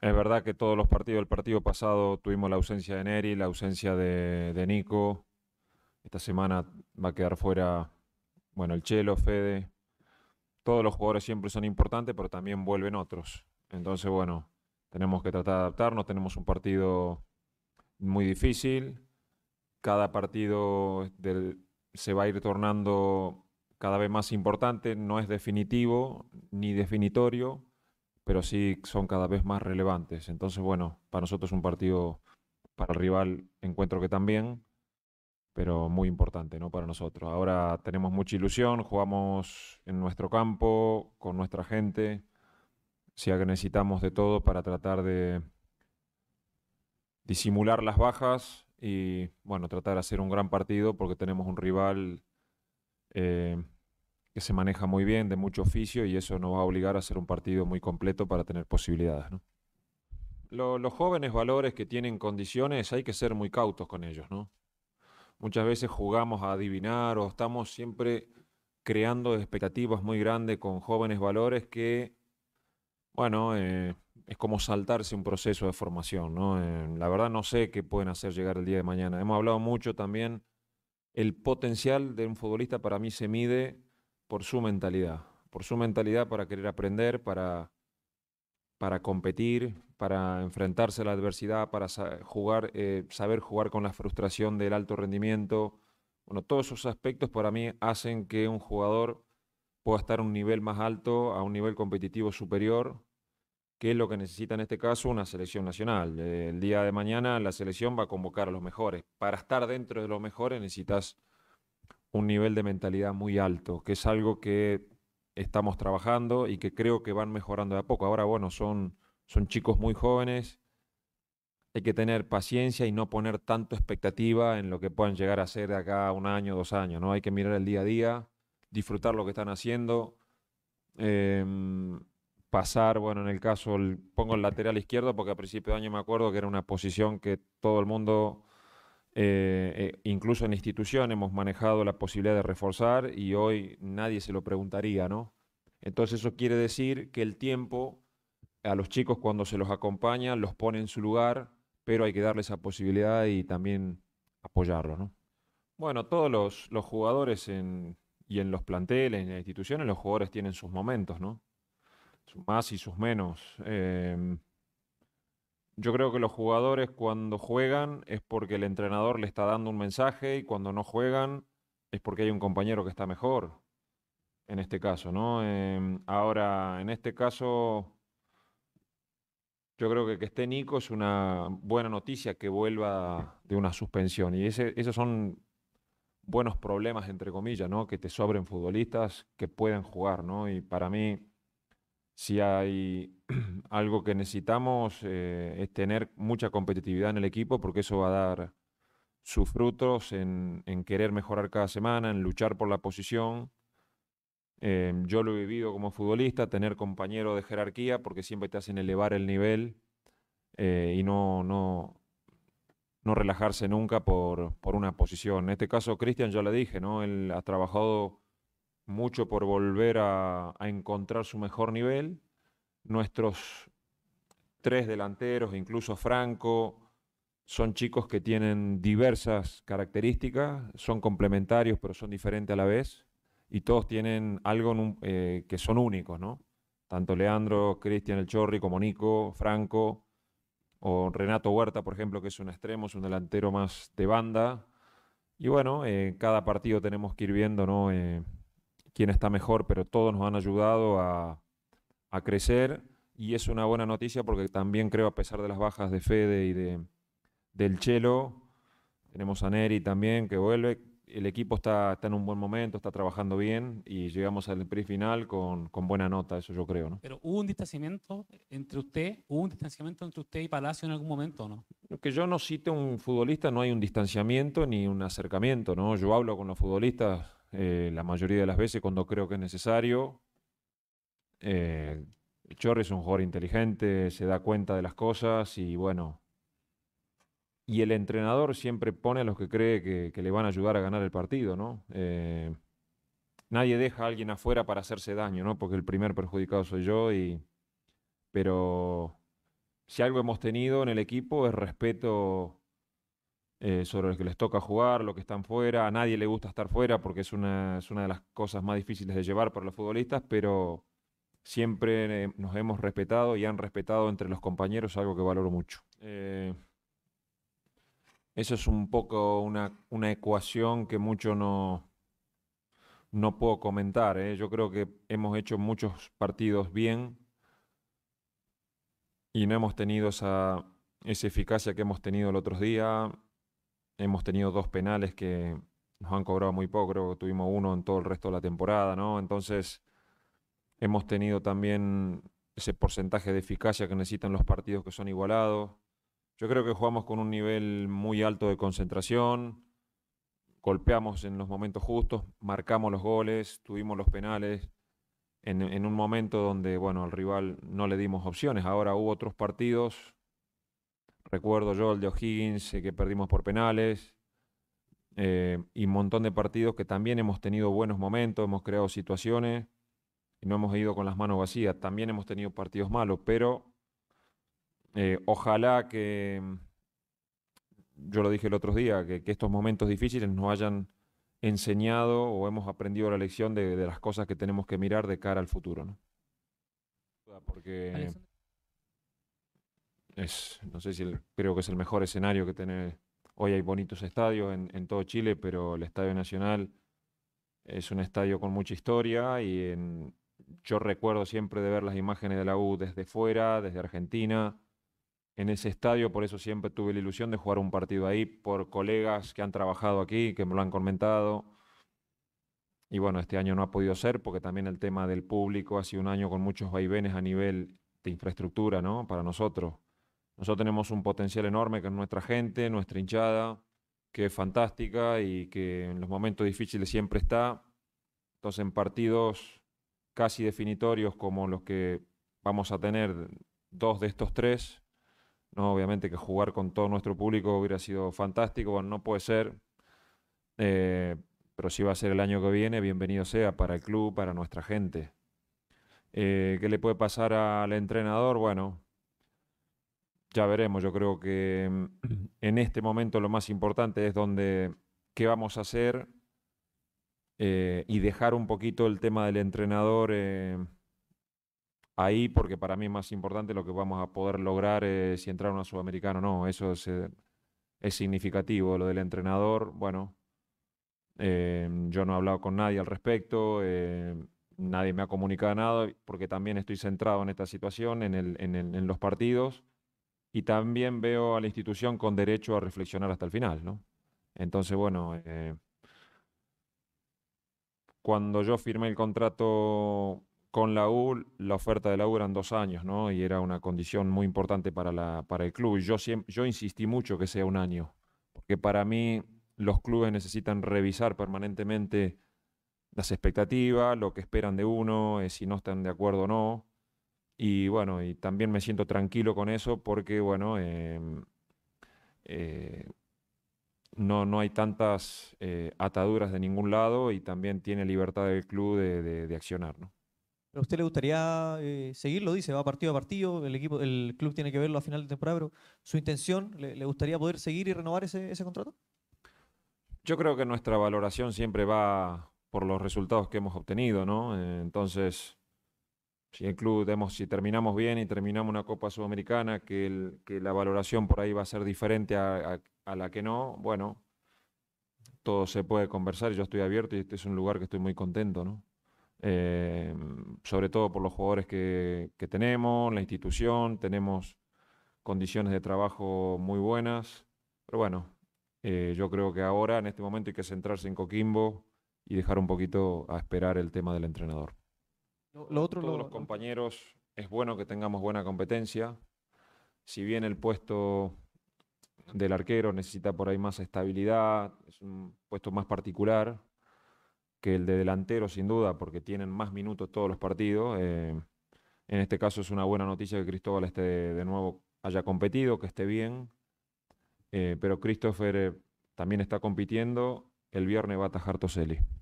Es verdad que todos los partidos, el partido pasado tuvimos la ausencia de Neri, la ausencia de, Nico. Esta semana va a quedar fuera, bueno, el Chelo, Fede. Todos los jugadores siempre son importantes, pero también vuelven otros. Entonces, bueno, tenemos que tratar de adaptarnos. Tenemos un partido muy difícil. Cada partido se va a ir tornando cada vez más importante. No es definitivo ni definitorio pero sí son cada vez más relevantes. Entonces, bueno, para nosotros es un partido, para el rival encuentro que también, pero muy importante ¿no? para nosotros. Ahora tenemos mucha ilusión, jugamos en nuestro campo, con nuestra gente, que necesitamos de todo para tratar de disimular las bajas y bueno, tratar de hacer un gran partido porque tenemos un rival eh, se maneja muy bien, de mucho oficio, y eso nos va a obligar a hacer un partido muy completo para tener posibilidades. los jóvenes valores que tienen condiciones hay que ser muy cautos con ellos. ¿no? Muchas veces jugamos a adivinar o estamos siempre creando expectativas muy grandes con jóvenes valores que, bueno, eh, es como saltarse un proceso de formación. Eh, la verdad no sé qué pueden hacer llegar el día de mañana. Hemos hablado mucho también el potencial de un futbolista para mí se mide por su mentalidad, por su mentalidad para querer aprender, para, para competir, para enfrentarse a la adversidad, para jugar, eh, saber jugar con la frustración del alto rendimiento. Bueno, todos esos aspectos para mí hacen que un jugador pueda estar a un nivel más alto, a un nivel competitivo superior, que es lo que necesita en este caso una selección nacional. Eh, el día de mañana la selección va a convocar a los mejores. Para estar dentro de los mejores necesitas un nivel de mentalidad muy alto, que es algo que estamos trabajando y que creo que van mejorando de a poco. Ahora, bueno, son, son chicos muy jóvenes, hay que tener paciencia y no poner tanto expectativa en lo que puedan llegar a ser de acá un año, dos años, ¿no? Hay que mirar el día a día, disfrutar lo que están haciendo, em, pasar, bueno, en el caso, pongo el lateral izquierdo porque a principio de año me acuerdo que era una posición que todo el mundo eh, eh, incluso en la institución hemos manejado la posibilidad de reforzar y hoy nadie se lo preguntaría, ¿no? Entonces eso quiere decir que el tiempo a los chicos cuando se los acompaña los pone en su lugar, pero hay que darle esa posibilidad y también apoyarlo, ¿no? Bueno, todos los, jugadores y en los planteles, en las instituciones, los jugadores tienen sus momentos, ¿no? Sus más y sus menos. Em, yo creo que los jugadores cuando juegan es porque el entrenador le está dando un mensaje y cuando no juegan es porque hay un compañero que está mejor, en este caso, ¿no? Em, ahora, en este caso, yo creo que que esté Nico es una buena noticia que vuelva de una suspensión y ese, esos son buenos problemas, entre comillas, ¿no? Que te sobren futbolistas que pueden jugar, ¿no? Y para mí si hay algo que necesitamos eh, es tener mucha competitividad en el equipo porque eso va a dar sus frutos en, querer mejorar cada semana, en luchar por la posición. Eh, yo lo he vivido como futbolista, tener compañeros de jerarquía porque siempre te hacen elevar el nivel eh, y no, no, no relajarse nunca por, una posición. En este caso, Cristian, ya le dije, ¿no? él ha trabajado mucho por volver a, encontrar su mejor nivel. Nuestros tres delanteros, incluso Franco, son chicos que tienen diversas características, son complementarios pero son diferentes a la vez y todos tienen algo eh, que son únicos, ¿no? Tanto Leandro, Cristian El Chorri como Nico, Franco o Renato Huerta, por ejemplo, que es un extremo, es un delantero más de banda. Y bueno, en eh, cada partido tenemos que ir viendo, ¿no? Eh, quién está mejor, pero todos nos han ayudado a, crecer y es una buena noticia porque también creo, a pesar de las bajas de Fede y de, del Chelo, tenemos a Neri también que vuelve, el equipo está, en un buen momento, está trabajando bien y llegamos al pre final con, buena nota, eso yo creo. ¿no? Pero hubo un distanciamiento entre usted, un distanciamiento entre usted y Palacio en algún momento, ¿no? Que yo no cite un futbolista, no hay un distanciamiento ni un acercamiento, ¿no? Yo hablo con los futbolistas eh, la mayoría de las veces cuando creo que es necesario. Eh, Chorri es un jugador inteligente, se da cuenta de las cosas y bueno. Y el entrenador siempre pone a los que cree que, le van a ayudar a ganar el partido, ¿no? Eh, nadie deja a alguien afuera para hacerse daño, ¿no? Porque el primer perjudicado soy yo y. Pero si algo hemos tenido en el equipo es respeto eh, sobre los que les toca jugar, lo que están fuera. A nadie le gusta estar fuera porque es una, de las cosas más difíciles de llevar para los futbolistas, pero siempre eh, nos hemos respetado y han respetado entre los compañeros, algo que valoro mucho. Esa eh, eso es un poco una, ecuación que mucho no, no puedo comentar. Yo creo que hemos hecho muchos partidos bien y no hemos tenido esa eficacia que hemos tenido el otro día hemos tenido dos penales que nos han cobrado muy poco, creo que tuvimos uno en todo el resto de la temporada, ¿no? Entonces, hemos tenido también ese porcentaje de eficacia que necesitan los partidos que son igualados. Yo creo que jugamos con un nivel muy alto de concentración, golpeamos en los momentos justos, marcamos los goles, tuvimos los penales en, un momento donde, bueno, al rival no le dimos opciones. Ahora hubo otros partidos Recuerdo yo el de O'Higgins eh, que perdimos por penales eh, y un montón de partidos que también hemos tenido buenos momentos, hemos creado situaciones y no hemos ido con las manos vacías. También hemos tenido partidos malos, pero eh, ojalá que, mm, yo lo dije el otro día, que, estos momentos difíciles nos hayan enseñado o hemos aprendido la lección de, las cosas que tenemos que mirar de cara al futuro. Porque es, no sé si creo que es el mejor escenario que tiene. Hoy hay bonitos estadios en, todo Chile, pero el Estadio Nacional es un estadio con mucha historia y yo recuerdo siempre de ver las imágenes de la U desde fuera, desde Argentina, en ese estadio, por eso siempre tuve la ilusión de jugar un partido ahí por colegas que han trabajado aquí, que me lo han comentado. Y bueno, este año no ha podido ser porque también el tema del público ha sido un año con muchos vaivenes a nivel de infraestructura, ¿no? Para nosotros. Nosotros tenemos un potencial enorme con nuestra gente, nuestra hinchada, que es fantástica y que en los momentos difíciles siempre está. Entonces, en partidos casi definitorios como los que vamos a tener, dos de estos tres, no, obviamente que jugar con todo nuestro público hubiera sido fantástico, bueno, no puede ser, eh, pero si va a ser el año que viene, bienvenido sea para el club, para nuestra gente. Eh, ¿Qué le puede pasar al entrenador? Bueno, ya veremos. Yo creo que mm, en este momento lo más importante es donde qué vamos a hacer eh, y dejar un poquito el tema del entrenador eh, ahí, porque para mí es más importante lo que vamos a poder lograr eh, si entrar a sudamericano o no. Eso es, significativo. Lo del entrenador, bueno, yo no he hablado con nadie al respecto nadie me ha comunicado nada, porque también estoy centrado en esta situación, en, en, en los partidos y también veo a la institución con derecho a reflexionar hasta el final, ¿no? Entonces, bueno, eh, cuando yo firmé el contrato con la U, la oferta de la U eran dos años, ¿no? Y era una condición muy importante para, la, para el club. yo, yo insistí mucho que sea un año, porque para mí los clubes necesitan revisar permanentemente las expectativas, lo que esperan de uno, eh, si no están de acuerdo o no. Y bueno, y también me siento tranquilo con eso porque, bueno, em, eh, no, no, hay tantas eh, ataduras de ningún lado y también tiene libertad del club de, accionar. ¿no? ¿A usted le gustaría eh, seguirlo? Dice, va partido a partido, el, equipo, el club tiene que verlo a final de temporada, pero ¿su intención le, gustaría poder seguir y renovar ese, ese, contrato? Yo creo que nuestra valoración siempre va por los resultados que hemos obtenido, ¿no? entonces, si el si terminamos bien y terminamos una Copa Sudamericana, que, la valoración por ahí va a ser diferente a, la que no, bueno, todo se puede conversar, yo estoy abierto y este es un lugar que estoy muy contento, ¿no? Eh, sobre todo por los jugadores que, tenemos, la institución, tenemos condiciones de trabajo muy buenas, pero bueno, eh, yo creo que ahora, en este momento, hay que centrarse en Coquimbo y dejar un poquito a esperar el tema del entrenador. Lo, otro, Todos los compañeros, es bueno que tengamos buena competencia. Si bien el puesto del arquero necesita por ahí más estabilidad, es un puesto más particular que el de delantero sin duda, porque tienen más minutos todos los partidos. Eh, en este caso es una buena noticia que Cristóbal esté de nuevo haya competido, que esté bien. Eh, pero Christopher eh, también está compitiendo. El viernes va a atajar Toseli.